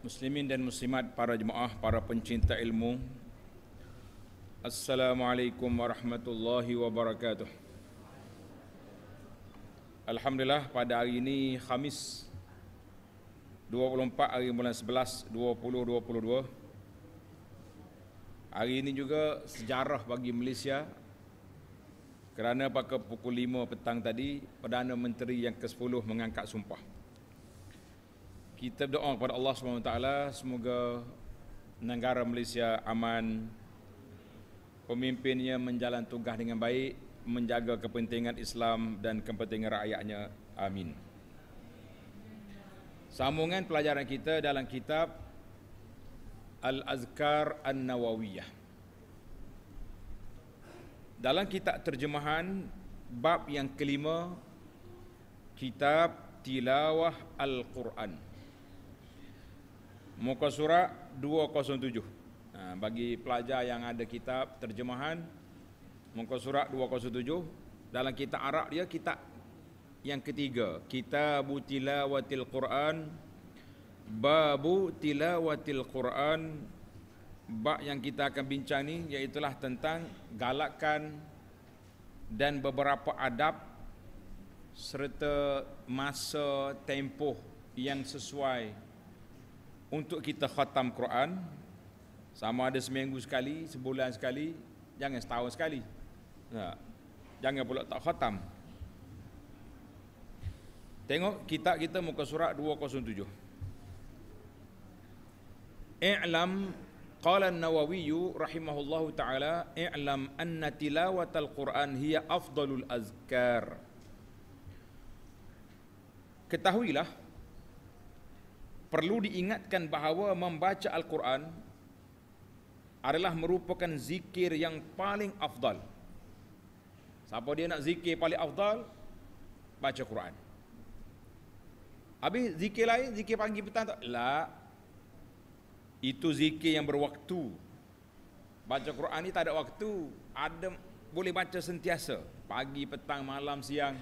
Muslimin dan muslimat para jemaah, para pencinta ilmu Assalamualaikum warahmatullahi wabarakatuh Alhamdulillah pada hari ini Khamis 24 hari bulan 11 2022 Hari ini juga sejarah bagi Malaysia Kerana pada pukul 5 petang tadi Perdana Menteri yang ke-10 mengangkat sumpah kita berdoa kepada Allah SWT semoga negara Malaysia aman pemimpinnya menjalankan tugas dengan baik menjaga kepentingan Islam dan kepentingan rakyatnya amin sambungan pelajaran kita dalam kitab Al-Azkar An-Nawawiyah dalam kitab terjemahan bab yang kelima kitab Tilawah Al-Quran muka surat 207 ha, bagi pelajar yang ada kitab terjemahan muka surat 207 dalam kitab Arab dia kitab yang ketiga kitab tilawatil Quran babu tilawatil Quran bab yang kita akan bincang ni iaitu tentang galakan dan beberapa adab serta masa tempoh yang sesuai untuk kita khatam Quran sama ada seminggu sekali, sebulan sekali, jangan setahun sekali. Nah. Ha. Jangan pula tak khatam. Tengok kitab kita muka surat 207. I'lam qala an-Nawawi rahimahullahu taala i'lam anna tilawatal Quran hiya afdalul azkar. Ketahuilah perlu diingatkan bahawa membaca Al-Quran adalah merupakan zikir yang paling afdal. Siapa dia nak zikir paling afdal? Baca Quran. Habis zikir lain, zikir pagi petang tak? Tak. Itu zikir yang berwaktu. Baca Quran ni tak ada waktu. Ada boleh baca sentiasa. Pagi, petang, malam, siang.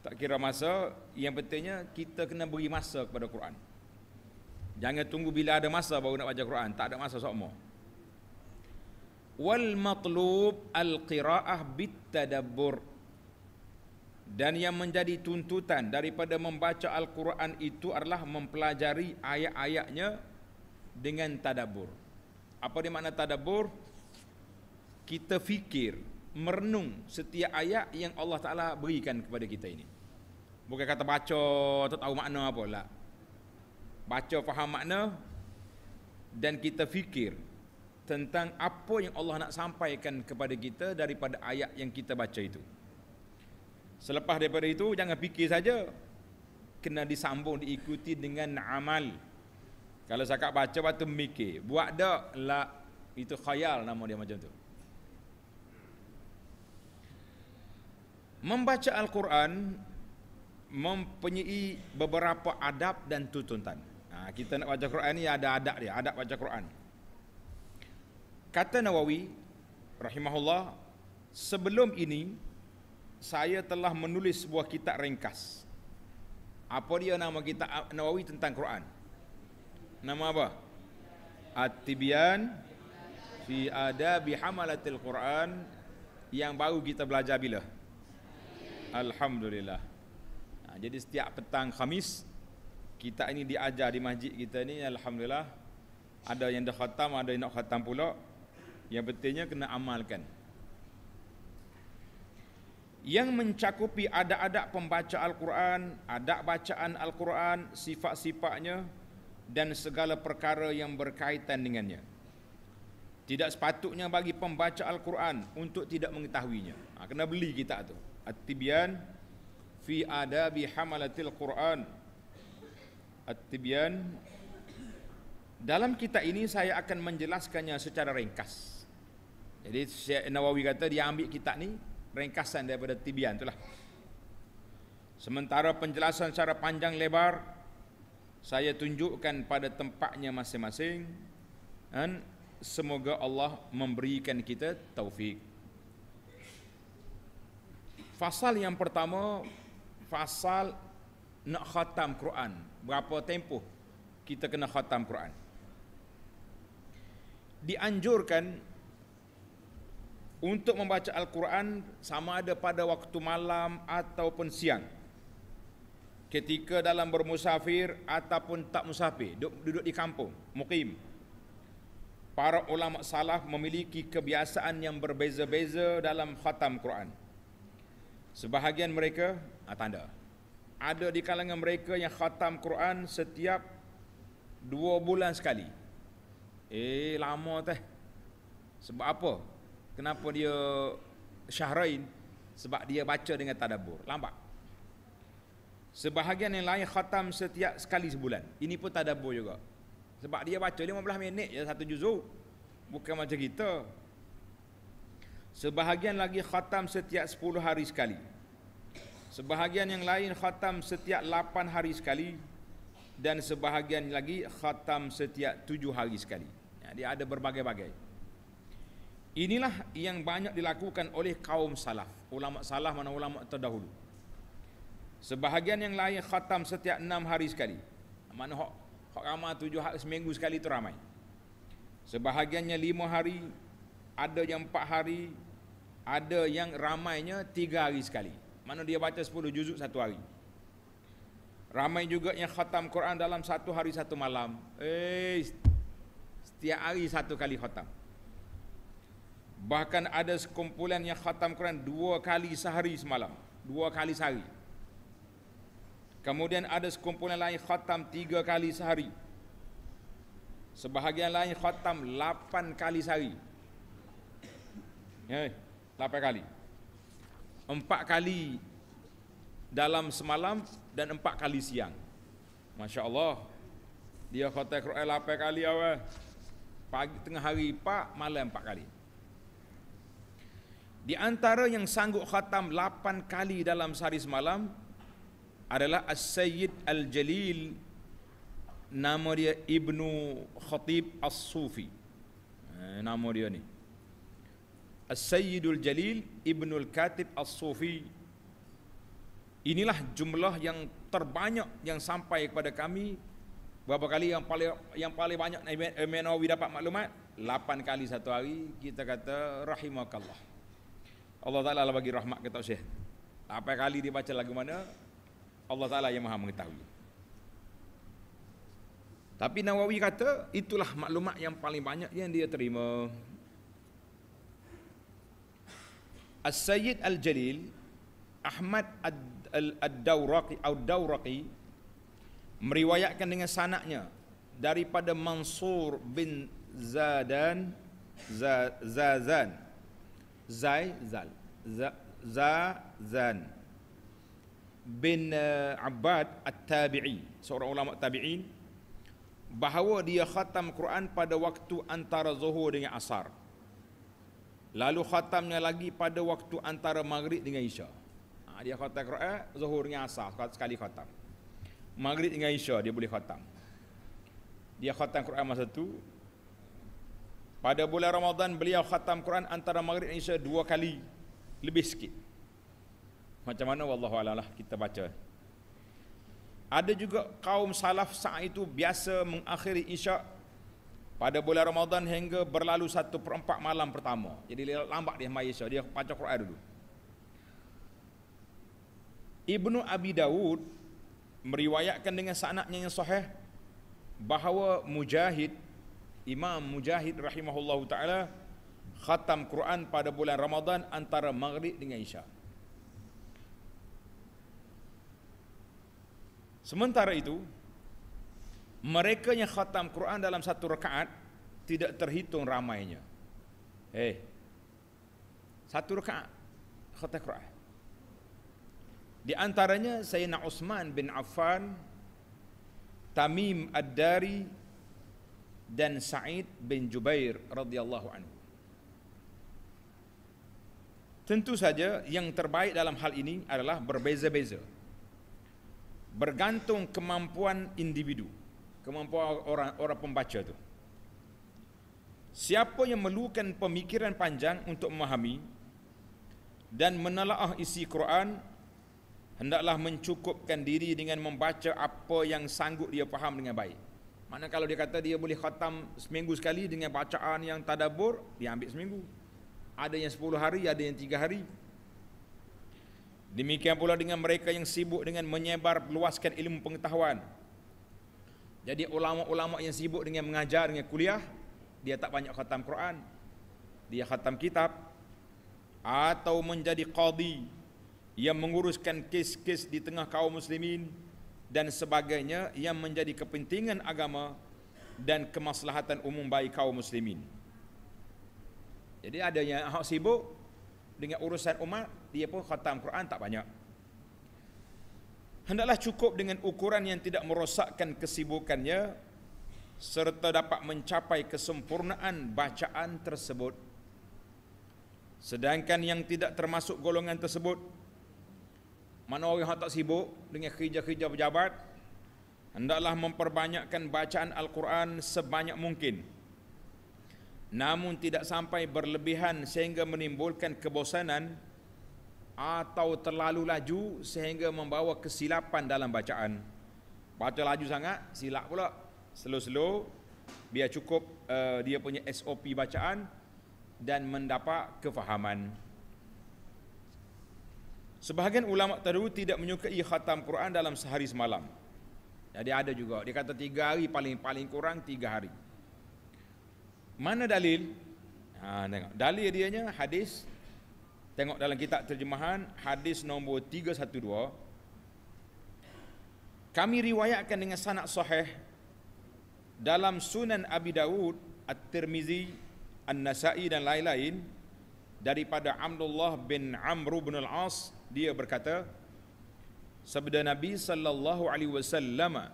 Tak kira masa, yang pentingnya kita kena beri masa kepada Quran. Jangan tunggu bila ada masa baru nak baca Quran. Tak ada masa sokmo. Wal matlub al-qira'ah bitadabbur. Dan yang menjadi tuntutan daripada membaca Al-Quran itu adalah mempelajari ayat-ayatnya dengan tadabbur. Apa dia makna tadabbur? Kita fikir, merenung setiap ayat yang Allah Ta'ala berikan kepada kita ini. Bukan kata baca, tak tahu makna apa lah baca faham makna dan kita fikir tentang apa yang Allah nak sampaikan kepada kita daripada ayat yang kita baca itu. Selepas daripada itu jangan fikir saja kena disambung diikuti dengan amal. Kalau sakak baca waktu mikir, buat dak lah itu khayal nama dia macam tu. Membaca Al-Quran mempunyai beberapa adab dan tuntutan. Ha, kita nak baca Quran ni ada adab dia, adab baca Quran. Kata Nawawi rahimahullah, sebelum ini saya telah menulis sebuah kitab ringkas. Apa dia nama kitab Nawawi tentang Quran? Nama apa? At-Tibyan fi Adabi Hamalatil Quran yang baru kita belajar bila? Alhamdulillah. Ha, jadi setiap petang Khamis kita ini diajar di masjid kita ni alhamdulillah ada yang dah khatam ada yang nak khatam pula yang pentingnya kena amalkan yang mencakupi adab-adab pembaca Al-Quran, adab bacaan Al-Quran, sifat-sifatnya dan segala perkara yang berkaitan dengannya. Tidak sepatutnya bagi pembaca Al-Quran untuk tidak mengetahuinya. Ha, kena beli kitab tu. At-Tibyan fi adabi hamalatil Quran. At-Tibyan dalam kitab ini saya akan menjelaskannya secara ringkas. Jadi Syekh Nawawi kata dia ambil kitab ni ringkasan daripada Tibyan itulah. Sementara penjelasan secara panjang lebar saya tunjukkan pada tempatnya masing-masing dan semoga Allah memberikan kita taufik. Fasal yang pertama fasal nak khatam Quran berapa tempoh kita kena khatam Quran. Dianjurkan untuk membaca Al-Quran sama ada pada waktu malam ataupun siang. Ketika dalam bermusafir ataupun tak musafir, duduk, duduk di kampung, mukim. Para ulama salaf memiliki kebiasaan yang berbeza-beza dalam khatam Quran. Sebahagian mereka, ah, tanda, ada di kalangan mereka yang khatam Quran setiap dua bulan sekali. Eh lama teh. Sebab apa? Kenapa dia syahrain? Sebab dia baca dengan tadabur. Lambat. Sebahagian yang lain khatam setiap sekali sebulan. Ini pun tadabur juga. Sebab dia baca 15 minit je satu juzuk. Bukan macam kita. Sebahagian lagi khatam setiap 10 hari sekali. Sebahagian yang lain khatam setiap 8 hari sekali dan sebahagian lagi khatam setiap 7 hari sekali. Jadi ya, ada berbagai-bagai. Inilah yang banyak dilakukan oleh kaum salaf, ulama salaf mana ulama terdahulu. Sebahagian yang lain khatam setiap 6 hari sekali. Mana hok hok ramai tujuh hari seminggu sekali itu ramai. Sebahagiannya lima hari, ada yang empat hari, ada yang ramainya tiga hari sekali. Mana dia baca 10 juzuk satu hari Ramai juga yang khatam Quran dalam satu hari satu malam Eh Setiap hari satu kali khatam Bahkan ada sekumpulan yang khatam Quran dua kali sehari semalam Dua kali sehari Kemudian ada sekumpulan lain khatam tiga kali sehari Sebahagian lain khatam lapan kali sehari Eh, lapan kali empat kali dalam semalam dan empat kali siang. Masya Allah. Dia kata Quran lapan kali awal. Pagi, tengah hari pak malam empat kali. Di antara yang sanggup khatam lapan kali dalam sehari semalam adalah As-Sayyid Al-Jalil nama dia Ibnu Khatib As-Sufi. Eh, nama dia ni. As-Sayyidul Jalil Ibnul Katib As-Sufi Inilah jumlah yang terbanyak yang sampai kepada kami Berapa kali yang paling yang paling banyak Menawi dapat maklumat 8 kali satu hari kita kata Rahimakallah Allah Ta'ala lah bagi rahmat kita usia Apa kali dia baca lagu mana Allah Ta'ala yang maha mengetahui Tapi Nawawi kata itulah maklumat yang paling banyak yang dia terima As-Sayyid Al-Jalil Ahmad Ad-Dawraqi al Ad-Dawraqi meriwayatkan dengan sanaknya daripada Mansur bin Zadan Zazan Zai Zal Zazan bin uh, Abbad At-Tabi'i seorang ulama tabi'in bahawa dia khatam Quran pada waktu antara Zuhur dengan Asar Lalu khatamnya lagi pada waktu antara maghrib dengan isya. Ha, dia khatam Quran, eh, zuhur dengan asar sekali khatam. Maghrib dengan isya dia boleh khatam. Dia khatam Quran masa tu. Pada bulan Ramadan beliau khatam Quran antara maghrib dan isya dua kali lebih sikit. Macam mana wallahu alam lah kita baca. Ada juga kaum salaf saat itu biasa mengakhiri isya pada bulan Ramadan hingga berlalu satu perempat malam pertama. Jadi lambat dia mai Isya, dia baca Quran dulu. Ibnu Abi Dawud meriwayatkan dengan sanadnya yang sahih bahawa Mujahid Imam Mujahid rahimahullah taala khatam Quran pada bulan Ramadan antara Maghrib dengan Isya. Sementara itu, mereka yang khatam Quran dalam satu rakaat tidak terhitung ramainya. Eh. Satu rakaat khatam Quran. Di antaranya Sayyidina Uthman bin Affan, Tamim Ad-Dari dan Sa'id bin Jubair radhiyallahu anhu. Tentu saja yang terbaik dalam hal ini adalah berbeza-beza. Bergantung kemampuan individu kemampuan orang, orang pembaca tu. Siapa yang memerlukan pemikiran panjang untuk memahami dan menelaah isi Quran, hendaklah mencukupkan diri dengan membaca apa yang sanggup dia faham dengan baik. Mana kalau dia kata dia boleh khatam seminggu sekali dengan bacaan yang tadabur, dia ambil seminggu. Ada yang 10 hari, ada yang 3 hari. Demikian pula dengan mereka yang sibuk dengan menyebar luaskan ilmu pengetahuan jadi ulama-ulama yang sibuk dengan mengajar dengan kuliah, dia tak banyak khatam Quran. Dia khatam kitab atau menjadi qadi yang menguruskan kes-kes di tengah kaum muslimin dan sebagainya yang menjadi kepentingan agama dan kemaslahatan umum baik kaum muslimin. Jadi ada yang sibuk dengan urusan umat, dia pun khatam Quran tak banyak. Hendaklah cukup dengan ukuran yang tidak merosakkan kesibukannya serta dapat mencapai kesempurnaan bacaan tersebut. Sedangkan yang tidak termasuk golongan tersebut, mana orang yang tak sibuk dengan kerja-kerja pejabat, hendaklah memperbanyakkan bacaan Al-Quran sebanyak mungkin. Namun tidak sampai berlebihan sehingga menimbulkan kebosanan atau terlalu laju sehingga membawa kesilapan dalam bacaan. Baca laju sangat, silap pula. Slow-slow, biar cukup uh, dia punya SOP bacaan dan mendapat kefahaman. Sebahagian ulama terdahulu tidak menyukai khatam Quran dalam sehari semalam. Jadi ada juga. Dia kata tiga hari paling paling kurang tiga hari. Mana dalil? Ha, tengok. Dalil dianya hadis Tengok dalam kitab terjemahan hadis nombor 312. Kami riwayatkan dengan sanak sahih dalam Sunan Abi Dawud, At-Tirmizi, An-Nasa'i dan lain-lain daripada Abdullah bin Amru bin Al-As dia berkata sabda Nabi sallallahu alaihi wasallam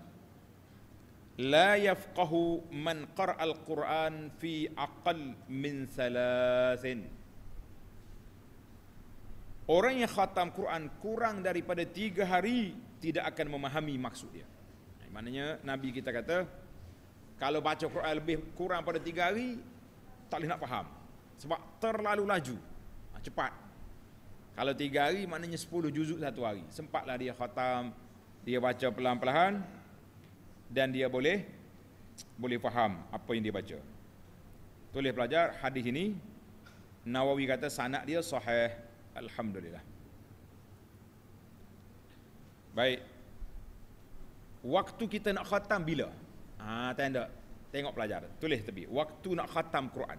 la yafqahu man qara al-Quran fi aqall min thalathin Orang yang khatam Quran kurang daripada tiga hari tidak akan memahami maksud dia. Maknanya Nabi kita kata, kalau baca Quran lebih kurang pada tiga hari, tak boleh nak faham. Sebab terlalu laju, cepat. Kalau tiga hari, maknanya sepuluh juzuk satu hari. Sempatlah dia khatam, dia baca pelan-pelan dan dia boleh boleh faham apa yang dia baca. Tulis pelajar hadis ini, Nawawi kata sanak dia sahih Alhamdulillah Baik Waktu kita nak khatam bila? Ha, tanda Tengok pelajar Tulis tepi Waktu nak khatam Quran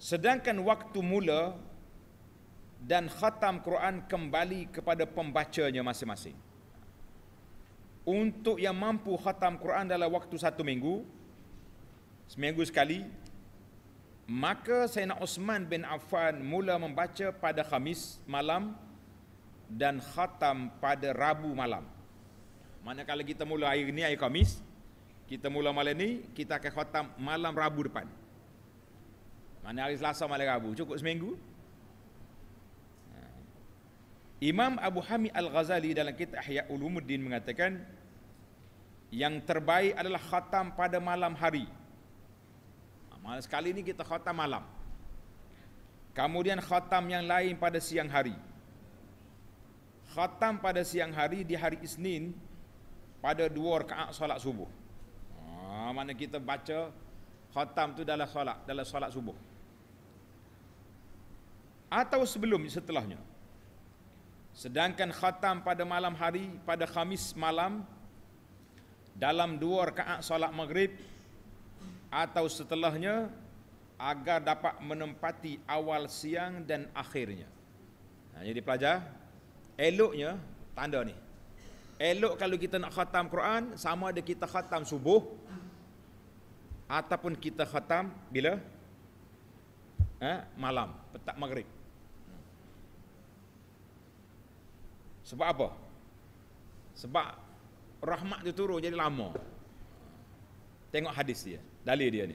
Sedangkan waktu mula Dan khatam Quran kembali kepada pembacanya masing-masing Untuk yang mampu khatam Quran dalam waktu satu minggu Seminggu sekali Maka Sayyidina Osman bin Affan mula membaca pada Khamis malam dan khatam pada Rabu malam. Mana Manakala kita mula hari ini, hari Khamis, kita mula malam ini, kita akan khatam malam Rabu depan. Mana hari Selasa malam Rabu, cukup seminggu. Ha. Imam Abu Hamid Al-Ghazali dalam kitab Ihya Ulumuddin mengatakan, yang terbaik adalah khatam pada malam Hari. Sekali ini kita khatam malam. Kemudian khatam yang lain pada siang hari. Khatam pada siang hari di hari Isnin pada dua rakaat solat subuh. Ah, mana kita baca khatam tu dalam solat dalam solat subuh. Atau sebelum setelahnya. Sedangkan khatam pada malam hari pada Khamis malam dalam dua rakaat solat maghrib atau setelahnya agar dapat menempati awal siang dan akhirnya. Ha, jadi pelajar, eloknya tanda ni. Elok kalau kita nak khatam Quran sama ada kita khatam subuh ataupun kita khatam bila ha, malam petak maghrib. Sebab apa? Sebab rahmat dia turun jadi lama. Tengok hadis dia. Dalil dia ni.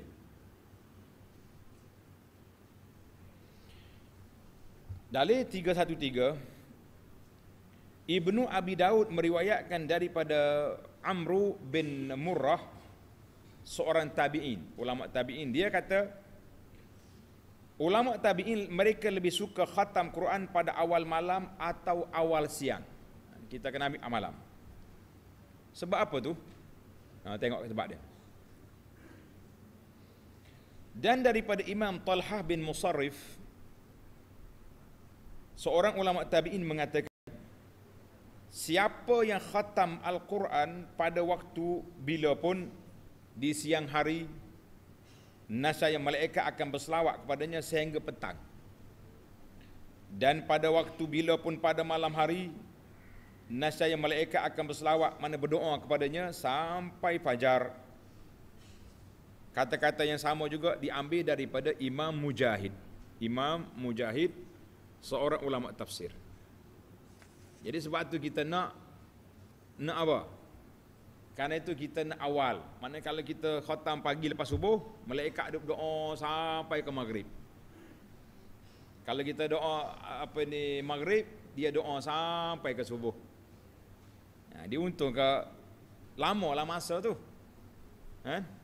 Dalil 313 Ibnu Abi Daud meriwayatkan daripada Amru bin Murrah seorang tabi'in, ulama tabi'in. Dia kata ulama tabi'in mereka lebih suka khatam Quran pada awal malam atau awal siang. Kita kena ambil malam. Sebab apa tu? Ha, tengok sebab dia dan daripada Imam Talhah bin Musarrif seorang ulama tabi'in mengatakan siapa yang khatam al-Quran pada waktu bila pun di siang hari nasaya malaikat akan berselawat kepadanya sehingga petang dan pada waktu bila pun pada malam hari nasaya malaikat akan berselawat mana berdoa kepadanya sampai fajar Kata-kata yang sama juga diambil daripada Imam Mujahid. Imam Mujahid seorang ulama tafsir. Jadi sebab tu kita nak nak apa? Karena itu kita nak awal. Mana kalau kita khatam pagi lepas subuh, malaikat duk doa sampai ke maghrib. Kalau kita doa apa ni maghrib, dia doa sampai ke subuh. Nah, ha, dia untung ke lamalah masa tu. Ha?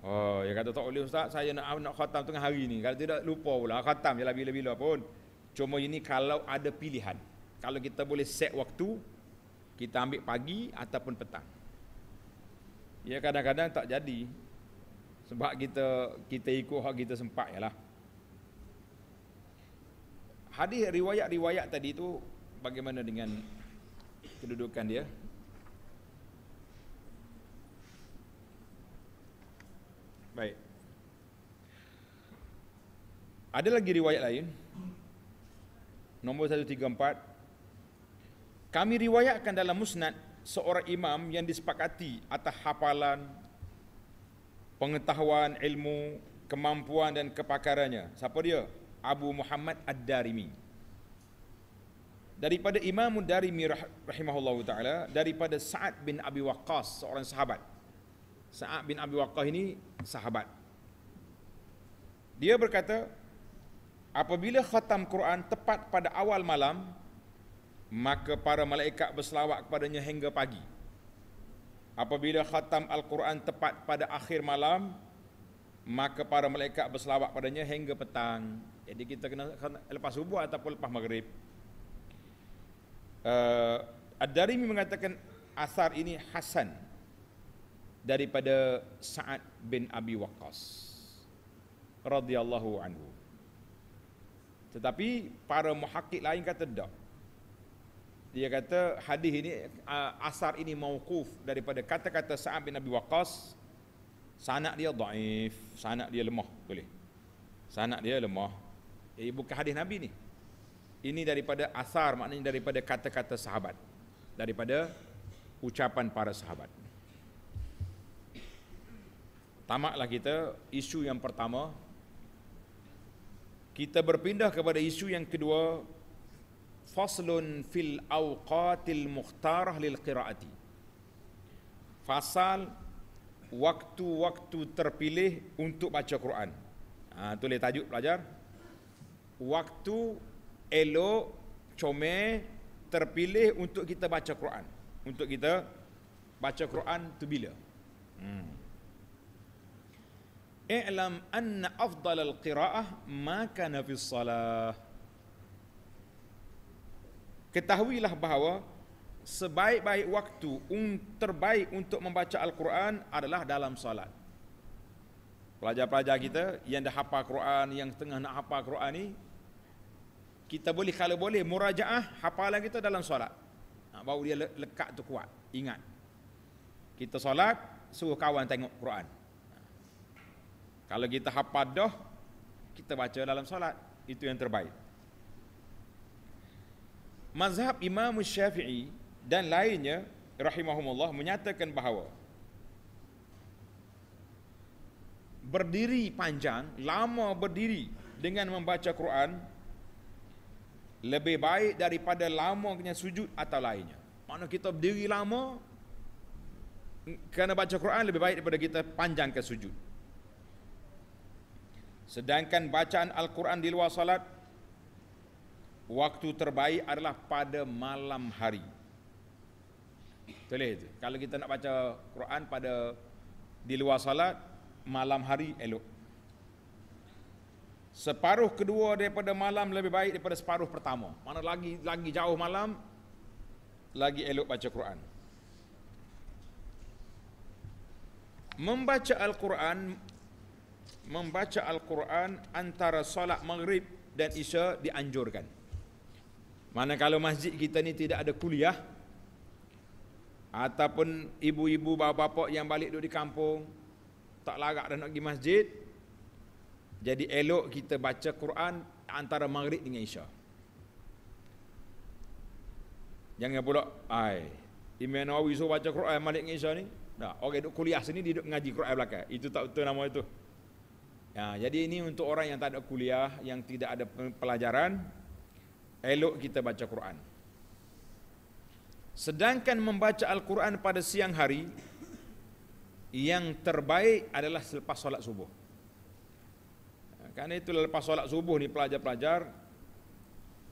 Oh, dia kata tak boleh ustaz, saya nak nak khatam tengah hari ni. Kalau tidak lupa pula ah, khatam jelah bila-bila pun. Cuma ini kalau ada pilihan. Kalau kita boleh set waktu, kita ambil pagi ataupun petang. Ya kadang-kadang tak jadi sebab kita kita ikut hak kita sempat jelah. Hadis riwayat-riwayat tadi itu bagaimana dengan kedudukan dia Baik. Ada lagi riwayat lain. Nombor 134. Kami riwayatkan dalam musnad seorang imam yang disepakati atas hafalan, pengetahuan, ilmu, kemampuan dan kepakarannya. Siapa dia? Abu Muhammad Ad-Darimi. Daripada Imam Ad-Darimi rahimahullahu taala, daripada Sa'ad bin Abi Waqqas, seorang sahabat. Sa'ad bin Abi Waqqah ini sahabat. Dia berkata, apabila khatam Quran tepat pada awal malam, maka para malaikat berselawat kepadanya hingga pagi. Apabila khatam Al-Quran tepat pada akhir malam, maka para malaikat berselawat padanya hingga petang. Jadi kita kena lepas subuh ataupun lepas maghrib. Uh, Ad-Darimi mengatakan asar ini hasan daripada Sa'ad bin Abi Waqqas radhiyallahu anhu. Tetapi para muhakkik lain kata tak. Dia kata hadis ini asar ini mauquf daripada kata-kata Sa'ad bin Abi Waqqas sanad dia dhaif, sanad dia lemah boleh. Sanad dia lemah. Eh, bukan hadis Nabi ni. Ini daripada asar maknanya daripada kata-kata sahabat. Daripada ucapan para sahabat tamatlah kita isu yang pertama kita berpindah kepada isu yang kedua faslun fil awqatil muhtarah lil qiraati fasal waktu-waktu terpilih untuk baca Quran ha tu tajuk pelajar waktu elok come terpilih untuk kita baca Quran untuk kita baca Quran tu bila hmm I'lam anna afdal al-qira'ah maka nabi salah. Ketahuilah bahawa sebaik-baik waktu terbaik untuk membaca Al-Quran adalah dalam salat. Pelajar-pelajar kita yang dah hafal Quran, yang tengah nak hafal Quran ni, kita boleh kalau boleh murajaah hafalan kita dalam solat. Ha, baru dia lekat tu kuat, ingat. Kita solat, suruh kawan tengok Quran. Kalau kita hafadah Kita baca dalam solat Itu yang terbaik Mazhab Imam Syafi'i Dan lainnya Rahimahumullah menyatakan bahawa Berdiri panjang Lama berdiri Dengan membaca Quran Lebih baik daripada Lamanya sujud atau lainnya Mana kita berdiri lama Kerana baca Quran Lebih baik daripada kita panjang ke sujud Sedangkan bacaan Al-Quran di luar salat Waktu terbaik adalah pada malam hari Boleh Kalau kita nak baca al Quran pada Di luar salat Malam hari elok Separuh kedua daripada malam lebih baik daripada separuh pertama. Mana lagi lagi jauh malam, lagi elok baca al Quran. Membaca Al-Quran membaca Al-Quran antara solat maghrib dan isya dianjurkan. Mana kalau masjid kita ni tidak ada kuliah ataupun ibu-ibu bapa-bapa yang balik duduk di kampung tak larat dan nak pergi masjid jadi elok kita baca Quran antara maghrib dengan isya. Jangan pula ai Imam Nawawi suruh baca Quran maghrib dengan isya ni. Dah, orang duduk kuliah sini duduk mengaji Quran belakang. Itu tak betul nama itu. Ya, jadi ini untuk orang yang tak ada kuliah, yang tidak ada pelajaran, elok kita baca Quran. Sedangkan membaca Al-Quran pada siang hari, yang terbaik adalah selepas solat subuh. Ya, Karena itu lepas solat subuh ni pelajar-pelajar,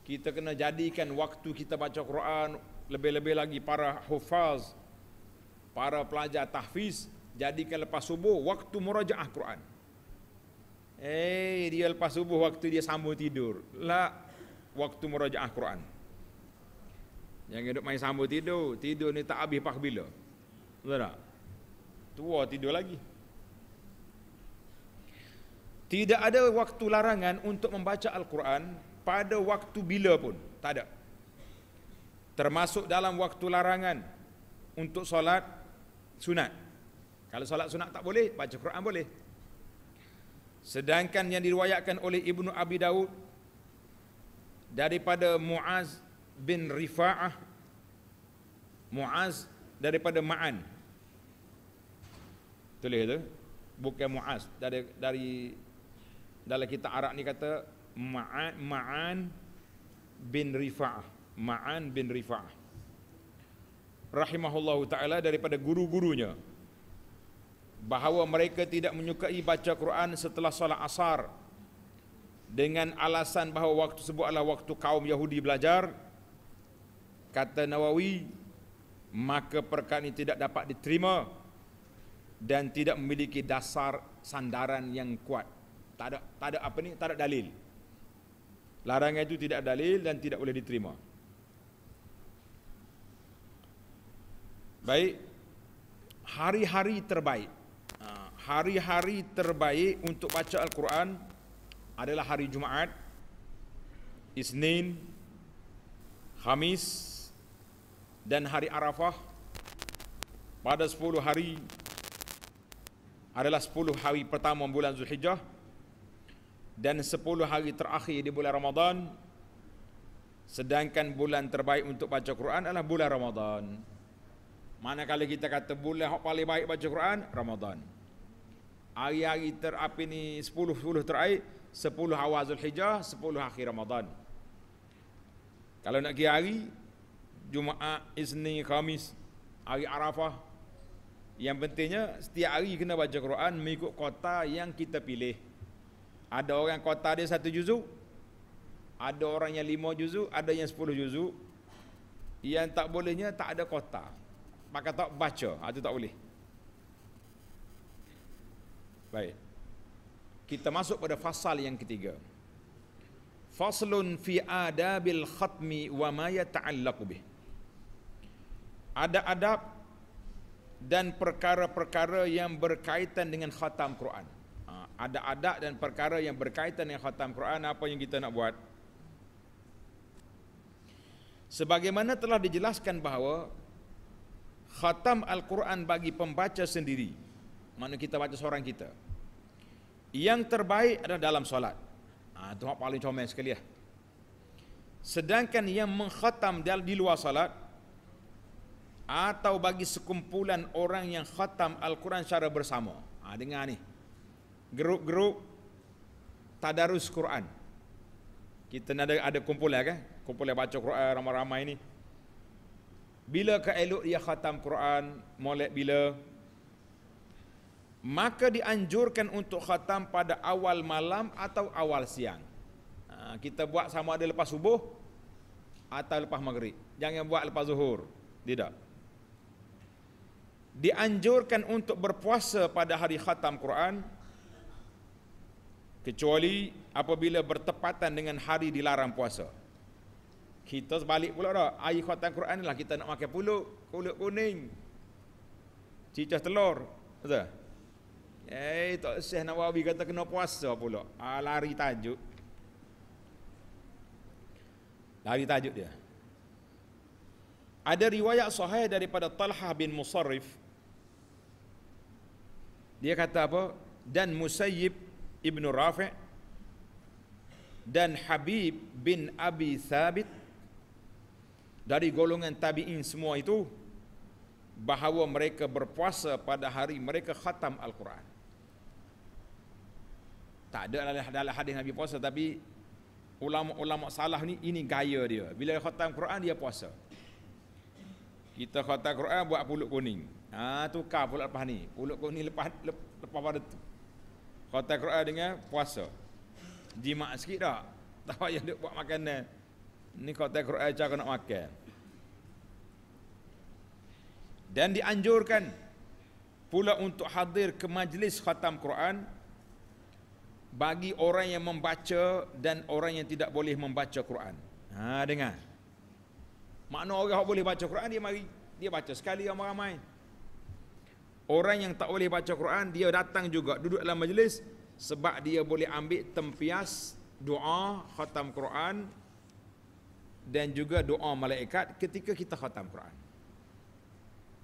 kita kena jadikan waktu kita baca Quran, lebih-lebih lagi para hufaz, para pelajar tahfiz, jadikan lepas subuh waktu murajaah Quran. Eh, dia lepas subuh waktu dia sambung tidur. Lah, waktu merajah merajaah Quran. Yang hidup main sambung tidur. Tidur ni tak habis pak bila. Betul tak? Tua tidur lagi. Tidak ada waktu larangan untuk membaca Al-Quran pada waktu bila pun. Tak ada. Termasuk dalam waktu larangan untuk solat sunat. Kalau solat sunat tak boleh, baca Quran boleh. Sedangkan yang diriwayatkan oleh Ibnu Abi Daud daripada Muaz bin Rifa'ah Muaz daripada Ma'an. Tulis tu. Bukan Muaz dari dari dalam kitab Arab ni kata Ma'an Ma'an bin Rifa'ah. Ma'an bin Rifa'ah. Rahimahullahu taala daripada guru-gurunya bahawa mereka tidak menyukai baca Quran setelah solat asar dengan alasan bahawa waktu tersebut adalah waktu kaum Yahudi belajar kata Nawawi maka perkara ini tidak dapat diterima dan tidak memiliki dasar sandaran yang kuat tak ada tak ada apa ni tak ada dalil larangan itu tidak ada dalil dan tidak boleh diterima baik hari-hari terbaik Ah, hari-hari terbaik untuk baca Al-Quran adalah hari Jumaat, Isnin, Khamis dan hari Arafah pada 10 hari adalah 10 hari pertama bulan Zulhijjah dan 10 hari terakhir di bulan Ramadhan. sedangkan bulan terbaik untuk baca al Quran adalah bulan Ramadan. Mana kali kita kata bulan yang paling baik baca Quran, Ramadan. Hari-hari terapi ni 10-10 terakhir, 10 awal Zulhijjah, 10 akhir Ramadan. Kalau nak pergi hari, Jumaat, Isnin Khamis, hari Arafah. Yang pentingnya, setiap hari kena baca Quran mengikut kota yang kita pilih. Ada orang kota dia satu juzuk, ada orang yang lima juzuk, ada yang sepuluh juzuk. Yang tak bolehnya, tak ada kota. Maka tak baca itu ha, tak boleh baik kita masuk pada fasal yang ketiga faslun fi adabil khatmi wa ma yata'allaqu bih ada adab dan perkara-perkara yang berkaitan dengan khatam Quran ha, ada adab dan perkara yang berkaitan dengan khatam Quran apa yang kita nak buat Sebagaimana telah dijelaskan bahawa khatam Al-Quran bagi pembaca sendiri mana kita baca seorang kita yang terbaik adalah dalam solat ha, itu yang paling comel sekali ya. sedangkan yang mengkhatam di luar solat atau bagi sekumpulan orang yang khatam Al-Quran secara bersama ha, dengar ni geruk grup tadarus Quran kita ada ada kumpulan kan kumpulan baca Quran ramai-ramai ni bila ke elok dia khatam Quran, molek bila? Maka dianjurkan untuk khatam pada awal malam atau awal siang. Ha, kita buat sama ada lepas subuh atau lepas maghrib. Jangan buat lepas zuhur. Tidak. Dianjurkan untuk berpuasa pada hari khatam Quran kecuali apabila bertepatan dengan hari dilarang puasa. Kita sebalik pula dah. Air khatan Quran lah kita nak makan puluk. Kuluk kuning. Cicah telur. Betul? Eh, tak sih Nawawi kata kena puasa pula. Ah, lari tajuk. Lari tajuk dia. Ada riwayat sahih daripada Talha bin Musarrif. Dia kata apa? Dan Musayyib ibnu Rafi' dan Habib bin Abi Thabit dari golongan tabi'in semua itu bahawa mereka berpuasa pada hari mereka khatam Al-Quran. Tak ada dalam hadis Nabi puasa tapi ulama-ulama salah ni ini gaya dia. Bila dia khatam Quran dia puasa. Kita khatam Quran buat pulut kuning. Ha tukar pulut lepas ni. Pulut kuning lepas lepas pada tu. Khatam Quran dengan puasa. Jimat sikit dah. Tak payah duk buat makanan. Ini kau tak kerja cakap nak makan. Dan dianjurkan pula untuk hadir ke majlis khatam Quran bagi orang yang membaca dan orang yang tidak boleh membaca Quran. Ha dengar. Makna orang yang boleh baca Quran dia mari dia baca sekali ramai-ramai. Orang yang tak boleh baca Quran dia datang juga duduk dalam majlis sebab dia boleh ambil tempias doa khatam Quran dan juga doa malaikat ketika kita khatam Quran.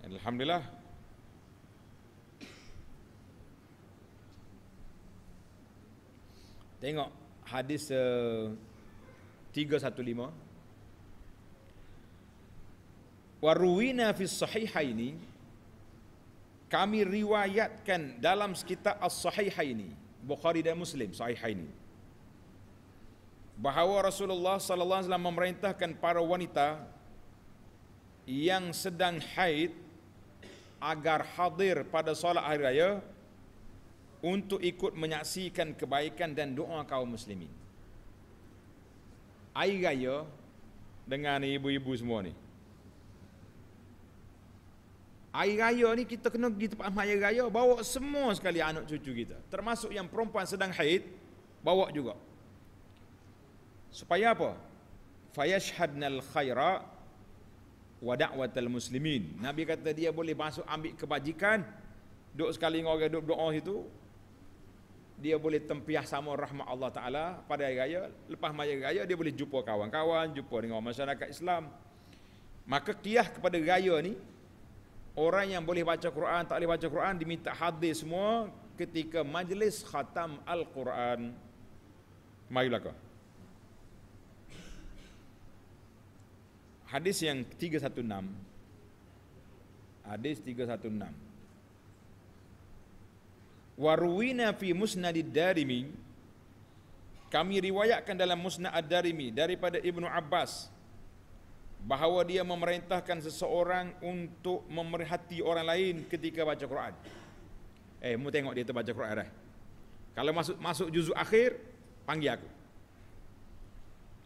Alhamdulillah. Tengok hadis uh, 315. Warwina fi ini kami riwayatkan dalam sekitar as ini Bukhari dan Muslim Sahihah ini bahawa Rasulullah sallallahu alaihi wasallam memerintahkan para wanita yang sedang haid agar hadir pada solat hari raya untuk ikut menyaksikan kebaikan dan doa kaum muslimin. Hari raya dengan ibu-ibu semua ni. Hari raya ni kita kena pergi tempat maya raya bawa semua sekali anak cucu kita termasuk yang perempuan sedang haid bawa juga supaya apa fayashhadnal khaira wa da'watal muslimin nabi kata dia boleh masuk ambil kebajikan duk sekali orang duk doa itu, dia boleh tempiah sama rahmat Allah Ta'ala pada hari raya, lepas maya raya dia boleh jumpa kawan-kawan, jumpa dengan masyarakat Islam maka kiyah kepada raya ni orang yang boleh baca Quran, tak boleh baca Quran diminta hadir semua ketika majlis khatam Al-Quran mayulah kau hadis yang 316 hadis 316 warwina fi musnad ad-darimi kami riwayatkan dalam musnad ad-darimi daripada ibnu abbas bahawa dia memerintahkan seseorang untuk memerhati orang lain ketika baca Quran. Eh, mu tengok dia terbaca Quran dah. Kalau masuk masuk juzuk akhir, panggil aku.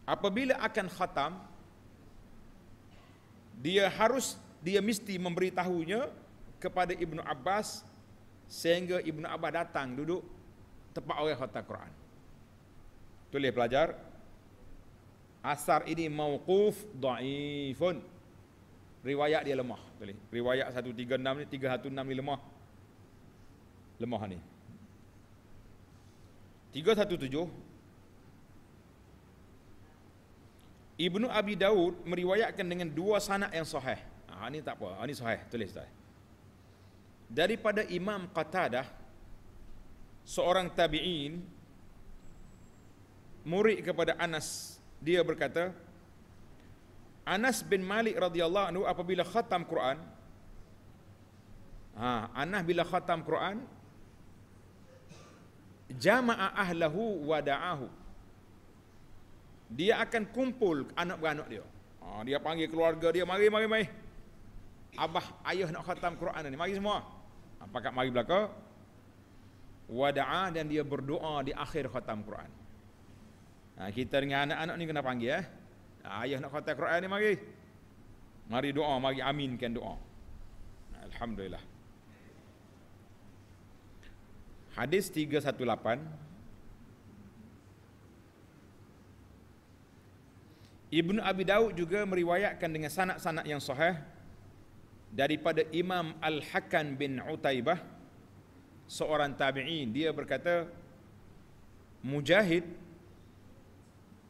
Apabila akan khatam, dia harus dia mesti memberitahunya kepada Ibnu Abbas sehingga Ibnu Abbas datang duduk tepat oleh khatam Quran. Tulis pelajar asar ini mauquf dhaifun. Riwayat dia lemah. Tulis. Riwayat 136 ni 316 ni lemah. Lemah ni. 317 Ibnu Abi Daud meriwayatkan dengan dua sanad yang sahih. Ha, ha ni tak apa, ha ni sahih, tulis dah. Daripada Imam Qatadah seorang tabi'in murid kepada Anas, dia berkata Anas bin Malik radhiyallahu anhu apabila khatam Quran ha Anas bila khatam Quran jamaa ahlahu wa da'ahu dia akan kumpul anak anak dia. Ha, dia panggil keluarga dia, mari, mari, mari. Abah, ayah nak khatam Quran ni, mari semua. Apakah ha, mari belakang? Wada'a dan dia berdoa di akhir khatam Quran. Ha, kita dengan anak-anak ni kena panggil eh. Ha, ayah nak khatam Quran ni, mari. Mari doa, mari aminkan doa. Alhamdulillah. Hadis 318. Ibnu Abi Daud juga meriwayatkan dengan sanak-sanak yang sahih daripada Imam Al-Hakam bin Utaibah seorang tabi'in dia berkata Mujahid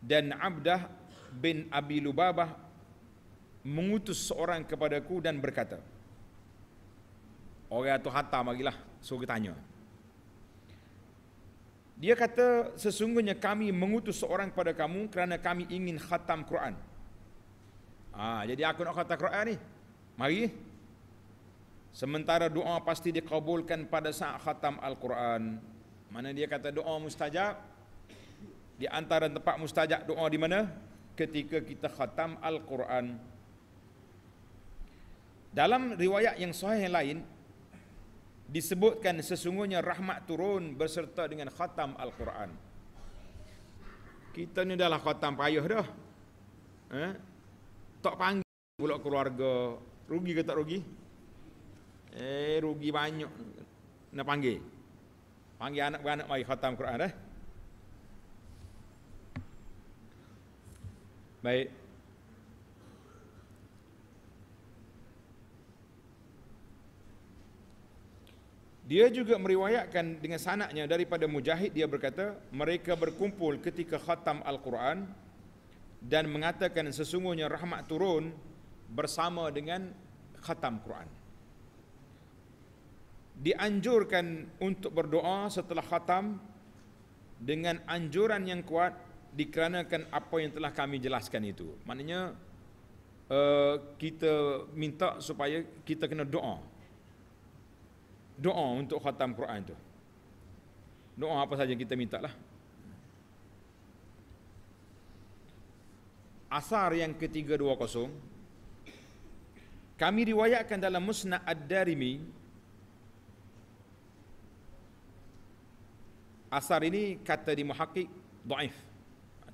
dan Abdah bin Abi Lubabah mengutus seorang kepadaku dan berkata Orang tu hantar bagilah suruh tanya dia kata sesungguhnya kami mengutus seorang kepada kamu kerana kami ingin khatam Quran. Ah, ha, jadi aku nak khatam Quran ni. Mari. Sementara doa pasti dikabulkan pada saat khatam Al-Quran. Mana dia kata doa mustajab? Di antara tempat mustajab doa di mana? Ketika kita khatam Al-Quran. Dalam riwayat yang sahih yang lain, disebutkan sesungguhnya rahmat turun berserta dengan khatam Al-Quran. Kita ni dah lah khatam payah dah. Eh? Tak panggil pula keluarga. Rugi ke tak rugi? Eh, rugi banyak. Nak panggil? Panggil anak-anak mari khatam Al-Quran dah. Eh? Baik. Dia juga meriwayatkan dengan sanaknya daripada Mujahid dia berkata mereka berkumpul ketika khatam Al-Quran dan mengatakan sesungguhnya rahmat turun bersama dengan khatam Quran. Dianjurkan untuk berdoa setelah khatam dengan anjuran yang kuat dikarenakan apa yang telah kami jelaskan itu. Maknanya eh, kita minta supaya kita kena doa doa untuk khatam Quran tu. Doa apa saja kita minta lah. Asar yang ketiga dua kosong. kami riwayatkan dalam musnah Ad-Darimi asar ini kata di muhakkik doif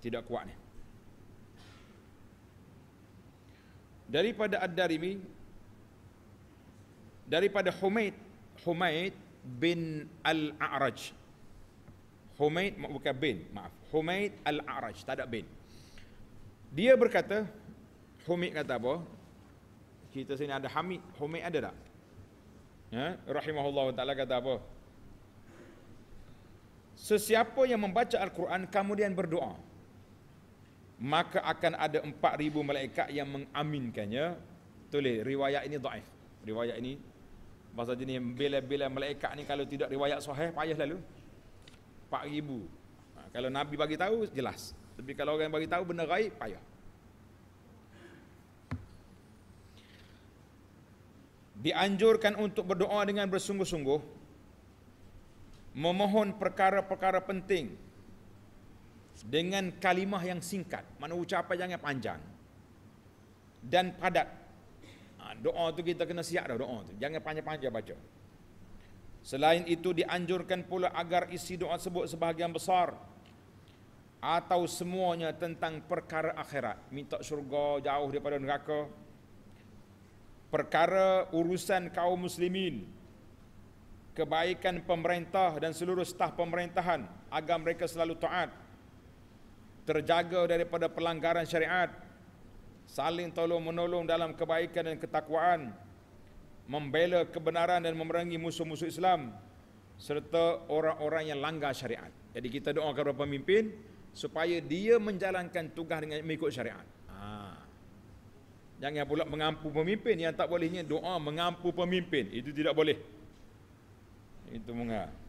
tidak kuat ni daripada Ad-Darimi daripada Humaid Humaid bin Al-A'raj. Humaid bukan bin, maaf. Humaid Al-A'raj, tak ada bin. Dia berkata, Humaid kata apa? Kita sini ada Hamid, Humaid ada tak? Ya, rahimahullah taala kata apa? Sesiapa yang membaca Al-Quran kemudian berdoa, maka akan ada 4000 malaikat yang mengaminkannya. Tulis riwayat ini dhaif. Riwayat ini Pasal jenis bila-bila malaikat ni kalau tidak riwayat sahih payah lalu. 4000. ribu. Ha, kalau Nabi bagi tahu jelas. Tapi kalau orang bagi tahu benda gaib payah. Dianjurkan untuk berdoa dengan bersungguh-sungguh memohon perkara-perkara penting dengan kalimah yang singkat. Mana ucapan jangan panjang dan padat doa tu kita kena siap dah doa tu. Jangan panjang-panjang baca. Selain itu dianjurkan pula agar isi doa sebut sebahagian besar atau semuanya tentang perkara akhirat. Minta syurga jauh daripada neraka. Perkara urusan kaum muslimin. Kebaikan pemerintah dan seluruh staf pemerintahan agar mereka selalu taat. Terjaga daripada pelanggaran syariat saling tolong menolong dalam kebaikan dan ketakwaan membela kebenaran dan memerangi musuh-musuh Islam serta orang-orang yang langgar syariat. Jadi kita doakan kepada pemimpin supaya dia menjalankan tugas dengan mengikut syariat. Ha. Jangan pula mengampu pemimpin yang tak bolehnya doa mengampu pemimpin itu tidak boleh. Itu mengapa?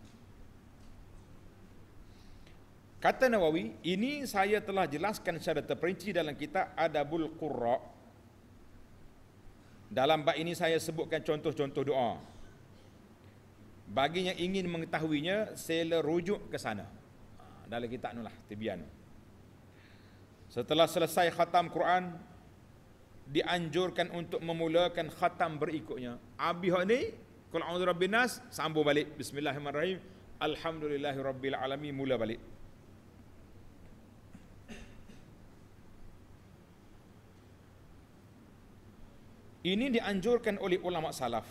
Kata Nawawi, ini saya telah jelaskan secara terperinci dalam kitab Adabul Qurra. Dalam bab ini saya sebutkan contoh-contoh doa. Bagi yang ingin mengetahuinya, sila rujuk ke sana. Ha, dalam kitab itulah, tibian. Setelah selesai khatam Quran, dianjurkan untuk memulakan khatam berikutnya. Abi hak ni, kalau Allah Rabbin Nas, sambung balik. Bismillahirrahmanirrahim. Alhamdulillahirrabbilalamin. Mula balik. Ini dianjurkan oleh ulama salaf.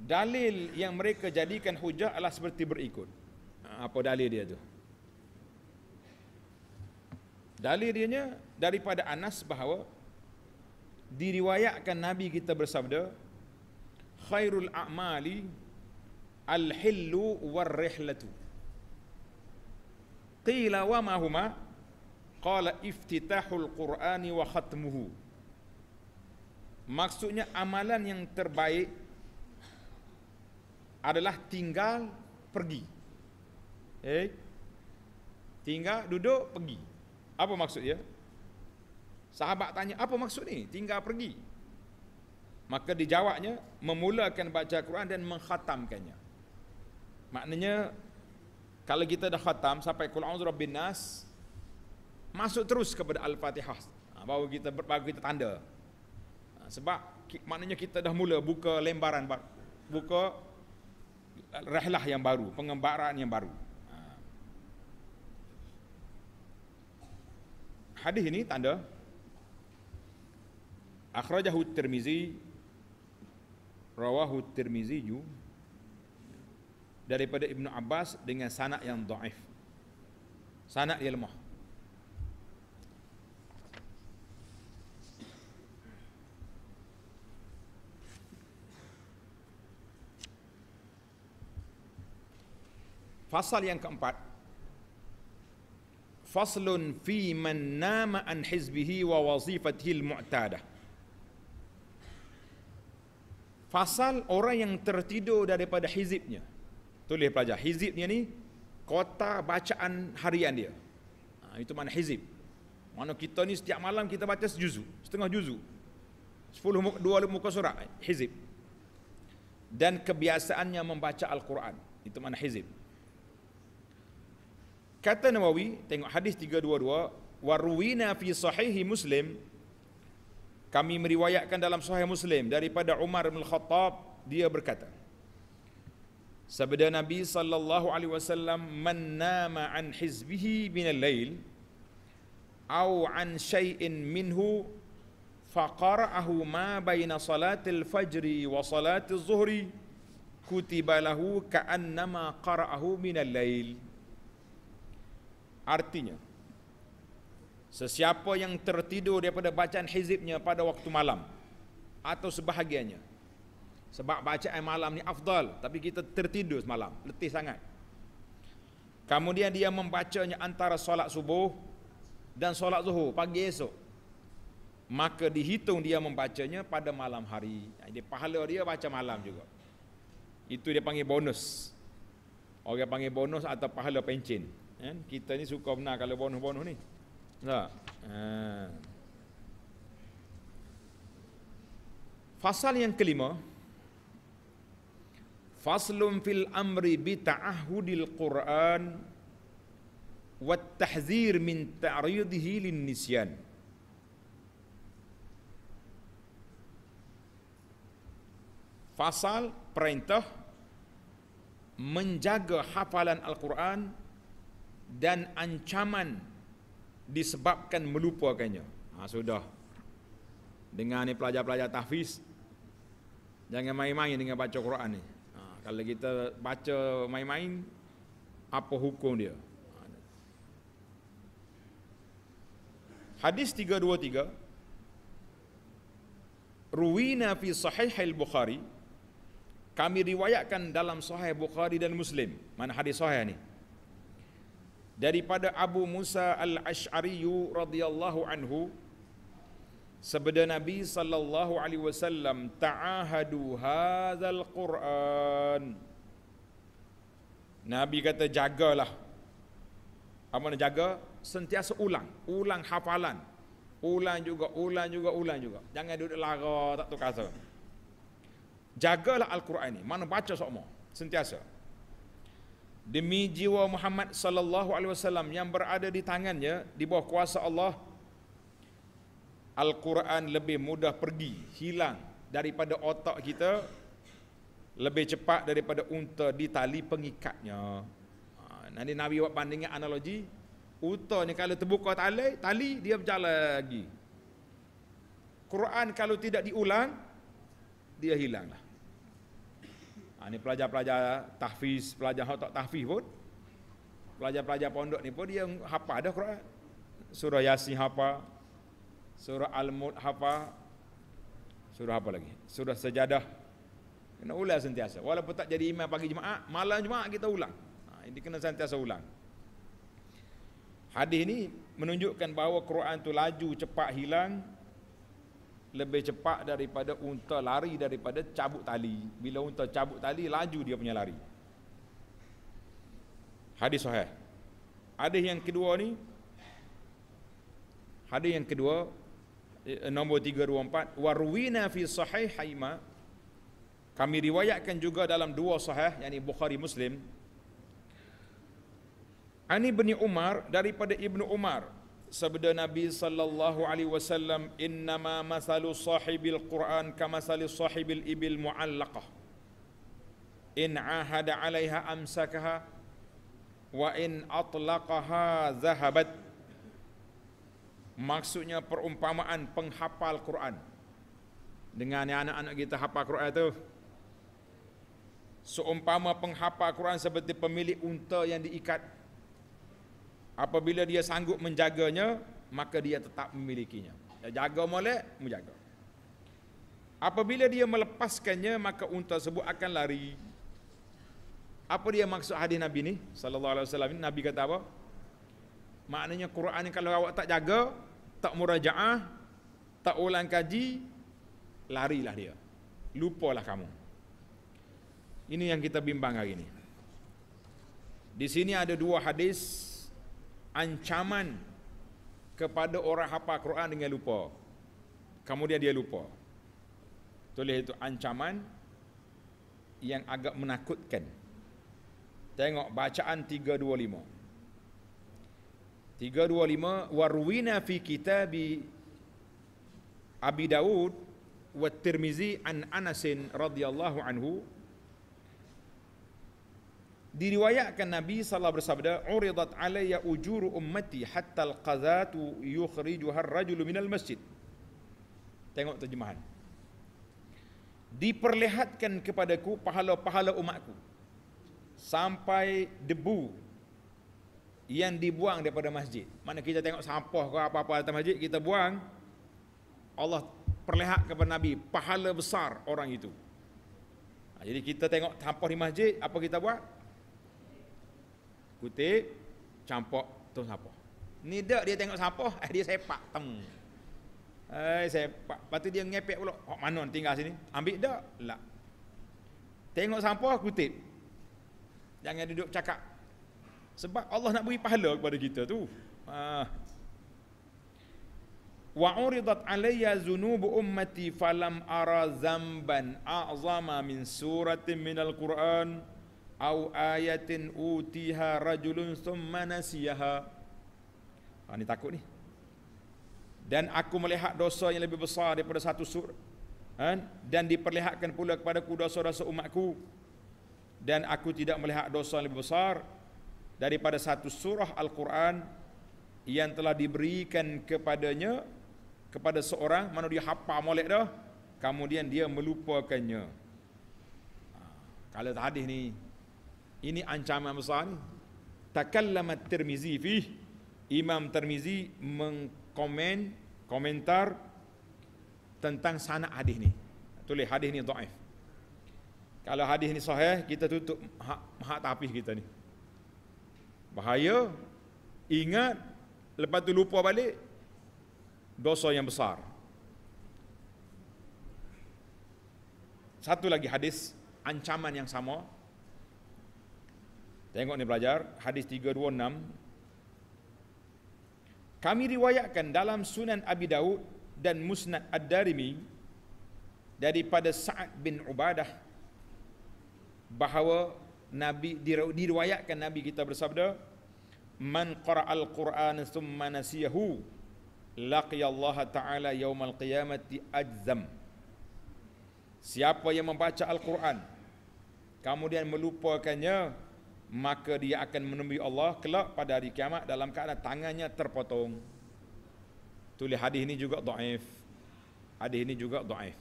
Dalil yang mereka jadikan hujah adalah seperti berikut. Ha, apa dalil dia tu? Dalil dia nya daripada Anas bahawa diriwayatkan Nabi kita bersabda khairul a'mali al-hillu war-rihlatu. Qila wa ma huma? Qala iftitahul Qur'ani wa khatmuhu. Maksudnya amalan yang terbaik adalah tinggal pergi. Eh? Tinggal duduk pergi. Apa maksudnya? Sahabat tanya, apa maksud ni? Tinggal pergi. Maka dijawabnya, memulakan baca Quran dan mengkhatamkannya. Maknanya, kalau kita dah khatam sampai Qul'a'udhu bin Nas, masuk terus kepada Al-Fatihah. Ha, Bawa kita berbagi kita tanda sebab maknanya kita dah mula buka lembaran baru buka rehlah yang baru pengembaraan yang baru ha. hadis ini tanda akhrajahu tirmizi rawahu tirmizi daripada ibnu abbas dengan sanad yang dhaif sanad yang lemah Fasal yang keempat Faslun fi man nama an hizbihi wa wazifatihi al-mu'tadah Fasal orang yang tertidur daripada hizibnya Tulis pelajar, hizibnya ni Kota bacaan harian dia ha, Itu mana hizib Mana kita ni setiap malam kita baca sejuzu Setengah juzu Sepuluh muka, dua muka surat, hizib Dan kebiasaannya membaca Al-Quran Itu mana hizib Kata Nawawi, tengok hadis 322, waruwina fi Sahih Muslim kami meriwayatkan dalam sahih Muslim daripada Umar bin Khattab dia berkata Sabda Nabi sallallahu alaihi wasallam man nama an hizbihi min al-lail aw an shay'in minhu faqara'ahu ma baina salatil fajri wa salatiz zuhri kutiba lahu ka'annama qara'ahu min al-lail Artinya, sesiapa yang tertidur daripada bacaan hizibnya pada waktu malam atau sebahagiannya, sebab bacaan malam ni afdal, tapi kita tertidur semalam, letih sangat. Kemudian dia membacanya antara solat subuh dan solat zuhur pagi esok. Maka dihitung dia membacanya pada malam hari. Jadi pahala dia baca malam juga. Itu dia panggil bonus. Orang panggil bonus atau pahala pencin. Eh? Kita ni suka benar kalau bonus-bonus ni. Tak? Eh. Fasal yang kelima. Faslum fil amri bi ta'ahudil Qur'an wa tahzir min ta'ridihi lin nisyan. Fasal perintah menjaga hafalan Al-Quran dan ancaman disebabkan melupakannya. Ha, sudah. Dengar ni pelajar-pelajar tahfiz. Jangan main-main dengan baca Quran ni. Ha, kalau kita baca main-main, apa hukum dia? Ha, hadis 323 Ruwina fi sahih al-Bukhari kami riwayatkan dalam sahih Bukhari dan Muslim. Mana hadis sahih ni? daripada Abu Musa al-Ash'ari radhiyallahu anhu sabda Nabi sallallahu alaihi wasallam ta'ahadu hadzal Quran Nabi kata jagalah apa nak jaga sentiasa ulang ulang hafalan ulang juga ulang juga ulang juga jangan duduk lara tak tukar rasa jagalah al-Quran ni mana baca semua sentiasa demi jiwa Muhammad sallallahu alaihi wasallam yang berada di tangannya di bawah kuasa Allah Al-Quran lebih mudah pergi hilang daripada otak kita lebih cepat daripada unta di tali pengikatnya ha, nanti Nabi buat bandingan analogi unta ni kalau terbuka tali tali dia berjalan lagi Quran kalau tidak diulang dia hilanglah Ha, ini pelajar-pelajar tahfiz, pelajar yang tak tahfiz pun. Pelajar-pelajar pondok ni pun dia hafal dah Quran. Surah Yasin hafal. Surah Al-Mut hafal. Surah apa lagi? Surah Sejadah. Kena ulang sentiasa. Walaupun tak jadi imam pagi Jumaat, malam Jumaat kita ulang. Ha, ini kena sentiasa ulang. Hadis ini menunjukkan bahawa Quran tu laju, cepat, hilang lebih cepat daripada unta lari daripada cabut tali. Bila unta cabut tali, laju dia punya lari. Hadis sahih. Hadis yang kedua ni, hadis yang kedua, eh, nombor 324, warwina fi sahih haima, kami riwayatkan juga dalam dua sahih, yakni Bukhari Muslim, Ani bin Umar daripada Ibnu Umar sabda Nabi sallallahu alaihi wasallam innama mathalu sahibil quran kama mathali sahibil ibil muallaqah in ahada alaiha amsakaha wa in atlaqaha zahabat maksudnya perumpamaan penghafal Quran dengan anak-anak kita hafal Quran itu seumpama penghafal Quran seperti pemilik unta yang diikat apabila dia sanggup menjaganya maka dia tetap memilikinya dia jaga molek menjaga apabila dia melepaskannya maka unta tersebut akan lari apa dia maksud hadis nabi ni sallallahu alaihi wasallam nabi kata apa maknanya Quran ni kalau awak tak jaga tak murajaah tak ulang kaji larilah dia lupalah kamu ini yang kita bimbang hari ini di sini ada dua hadis ancaman kepada orang hafal Quran dengan lupa. Kemudian dia lupa. Tulis itu ancaman yang agak menakutkan. Tengok bacaan 325. 325 warwina fi kitab Abi Dawud wa Tirmizi an Anas radhiyallahu anhu Diriwayatkan Nabi sallallahu alaihi wasallam bersabda, "Uridat alayya ujuru ummati hatta al-qazatu yukhrijuha ar-rajulu minal masjid." Tengok terjemahan. Diperlihatkan kepadaku pahala-pahala umatku sampai debu yang dibuang daripada masjid. Mana kita tengok sampah ke apa-apa dalam masjid kita buang, Allah perlihat kepada Nabi pahala besar orang itu. Ha, jadi kita tengok sampah di masjid, apa kita buat? kutip campak tong sampah ni dak dia tengok sampah eh, dia sepak tong eh sepak patu dia ngepek pula hok mana tinggal sini ambil dak la. tengok sampah kutip jangan duduk cakap sebab Allah nak beri pahala kepada kita tu ah wa uridat alayya zunubu ummati falam ara zamban a'zama min suratin min al-quran au ayatin utiha rajulun summa nasiyaha ha ni takut ni dan aku melihat dosa yang lebih besar daripada satu surat ha? dan diperlihatkan pula kepada ku dosa-dosa umatku dan aku tidak melihat dosa yang lebih besar daripada satu surah Al-Quran yang telah diberikan kepadanya kepada seorang mana dia hapa molek dah kemudian dia melupakannya ha, kalau hadis ni ini ancaman besar ni takallamat tirmizi fi imam tirmizi mengkomen komentar tentang sanad hadis ni tulis hadis ni dhaif kalau hadis ni sahih kita tutup hak, hak tapis kita ni bahaya ingat lepas tu lupa balik dosa yang besar satu lagi hadis ancaman yang sama Tengok ni pelajar hadis 326. Kami riwayatkan dalam Sunan Abi Daud dan Musnad Ad-Darimi daripada Sa'ad bin Ubadah bahawa Nabi diriwayatkan Nabi kita bersabda man qara'al Qur'an thumma nasiyahu laqiya Allah Ta'ala yaumal qiyamati ajzam Siapa yang membaca Al-Quran kemudian melupakannya maka dia akan menemui Allah kelak pada hari kiamat dalam keadaan tangannya terpotong. Tulis hadis ini juga daif. Hadis ini juga daif.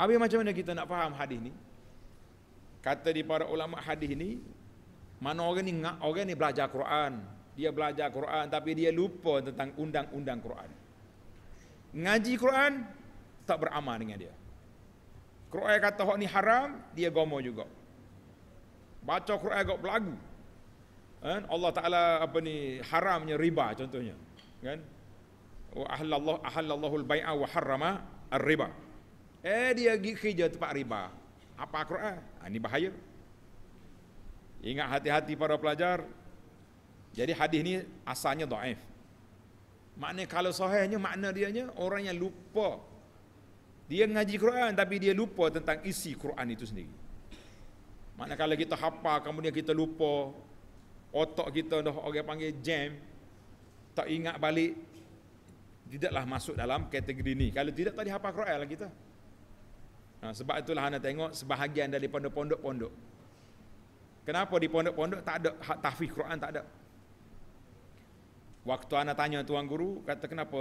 Apa macam mana kita nak faham hadis ini? Kata di para ulama hadis ini, mana orang ni ini orang ni belajar Quran, dia belajar Quran tapi dia lupa tentang undang-undang Quran. Ngaji Quran tak beramal dengan dia. Quran kata hok ni haram, dia gomo juga baca Quran agak berlagu. Kan? Allah Taala apa ni haramnya riba contohnya. Kan? Wa ahlallah ahlallahul bai'a wa harrama ar-riba. Eh dia pergi kerja tempat riba. Apa Quran? Ha, ini bahaya. Ingat hati-hati para pelajar. Jadi hadis ni asalnya dhaif. Makna kalau sahihnya makna dia nya orang yang lupa dia ngaji Quran tapi dia lupa tentang isi Quran itu sendiri mana kalau kita hafal kemudian kita lupa otak kita dah orang panggil jam tak ingat balik tidaklah masuk dalam kategori ni. Kalau tidak tadi hafal Quran lah kita. Nah, ha, sebab itulah anda tengok sebahagian dari pondok-pondok-pondok. Kenapa di pondok-pondok tak ada hak tahfiz Quran tak ada? Waktu anak tanya tuan guru, kata kenapa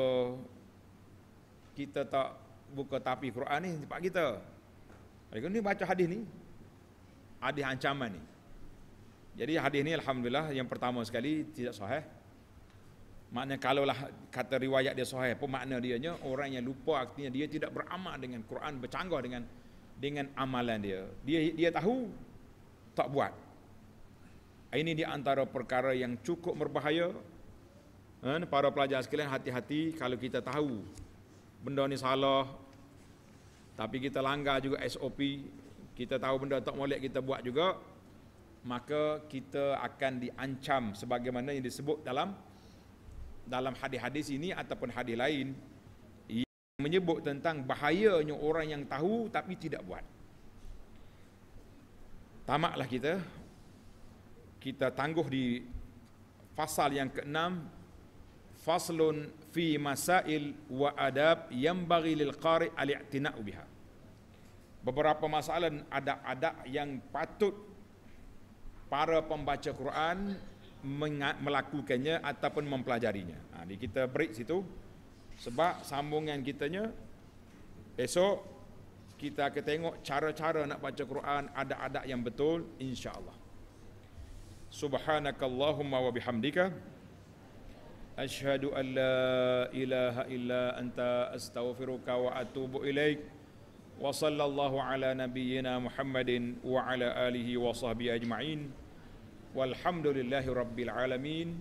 kita tak buka tapi Quran ni sebab kita. Hari ni baca hadis ni, hadis ancaman ni. Jadi hadis ni alhamdulillah yang pertama sekali tidak sahih. Maknanya kalaulah kata riwayat dia sahih pun makna nya orang yang lupa artinya dia tidak beramal dengan Quran bercanggah dengan dengan amalan dia. Dia dia tahu tak buat. Ini di antara perkara yang cukup berbahaya. Dan para pelajar sekalian hati-hati kalau kita tahu benda ni salah tapi kita langgar juga SOP kita tahu benda tak molek kita buat juga maka kita akan diancam sebagaimana yang disebut dalam dalam hadis-hadis ini ataupun hadis lain yang menyebut tentang bahayanya orang yang tahu tapi tidak buat tamaklah kita kita tangguh di fasal yang keenam faslun fi masail wa adab yang bagi lil qari al-i'tina'u biha beberapa masalah adab-adab yang patut para pembaca Quran melakukannya ataupun mempelajarinya. Ha, jadi kita break situ sebab sambungan kitanya esok kita akan tengok cara-cara nak baca Quran ada adab yang betul insya-Allah. Subhanakallahumma wa bihamdika ashhadu an la ilaha illa anta astaghfiruka wa atubu ilaik. وصلى الله على نبينا محمد وعلى اله وصحبه اجمعين والحمد لله رب العالمين